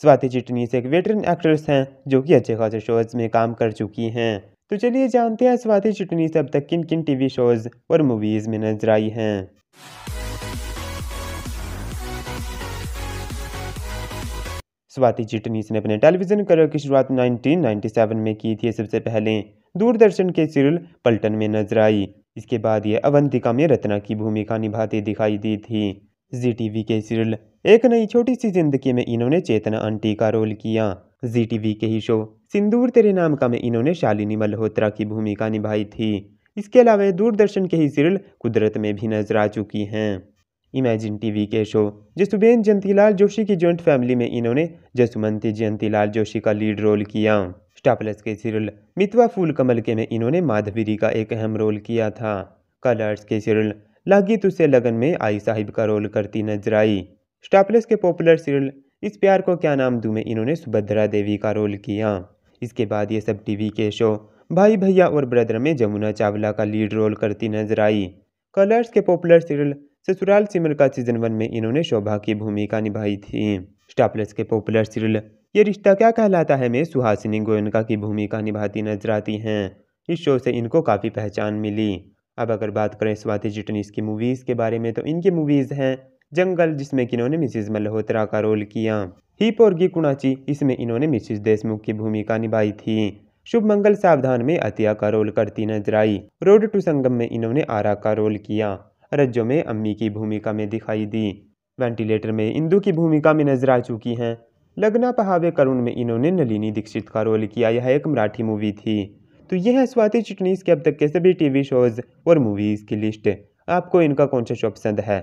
स्वाति चिटनीस एक veteran actress हैं जो कि अच्छे खासे शोज में काम कर चुकी हैं तो चलिए जानते हैं स्वाति चिटनीस अब तक किन किन टीवी शोज और मूवीज में नजर आई हैं स्वाति चिटनीस ने अपने टेलीविजन करियर की शुरुआत 1997 में की थी सबसे पहले दूरदर्शन के सीरियल पलटन में नजर आई इसके बाद ये अवंतिका में रत्ना की भूमिका निभाती दिखाई दी थी जी टीवी के सीरियल एक नई छोटी सी जिंदगी में इन्होंने चेतना आंटी का रोल किया जी टीवी के ही शो सिंदूर तेरे नाम का में इन्होंने शालिनी मल्होत्रा की भूमिका निभाई थी इसके अलावा दूरदर्शन के ही सीरियल कुदरत में भी नजर आ चुकी हैं इमेजिन टीवी के शो जसुबेन जयंतीलाल जोशी की जॉइंट फैमिली में इन्होंने जसुमंती जयंतीलाल जोशी का लीड रोल किया स्टार प्लस के सीरियल मितवा फूल कमल के में इन्होंने माधवीरी का एक अहम रोल किया था कलर्स के सीरियल लागी तुसे लगन में आई साहिब का रोल करती नजर आई स्टापलेस के पॉपुलर सीरियल इस प्यार को क्या नाम दूँ में इन्होंने सुभद्रा देवी का रोल किया इसके बाद ये सब टीवी के शो भाई भैया और ब्रदर में जमुना चावला का लीड रोल करती नजर आई कलर्स के पॉपुलर सीरियल ससुराल सिमर का सीजन वन में इन्होंने शोभा की भूमिका निभाई थी स्टापलेस के पॉपुलर सीरियल ये रिश्ता क्या कहलाता है में सुहासिनी गोयनका की भूमिका निभाती नजर आती हैं इस शो से इनको काफ़ी पहचान मिली अब अगर बात करें स्वाति जिटनीस की मूवीज़ के बारे में तो इनकी मूवीज़ हैं जंगल जिसमें कि इन्होंने मिसिज मल्होत्रा का रोल किया ही और गी कुणाची इसमें इन्होंने मिसिज देशमुख की भूमिका निभाई थी शुभ मंगल सावधान में अतिया का रोल करती नजर आई रोड टू संगम में इन्होंने आरा का रोल किया रज्जो में अम्मी की भूमिका में दिखाई दी वेंटिलेटर में इंदू की भूमिका में नजर आ चुकी हैं लगना पहावे करुण में इन्होंने नलिनी दीक्षित का रोल किया यह एक मराठी मूवी थी तो यह है स्वाति चिटनीस के अब तक के सभी टीवी शोज़ और मूवीज़ की लिस्ट आपको इनका कौन सा शो पसंद है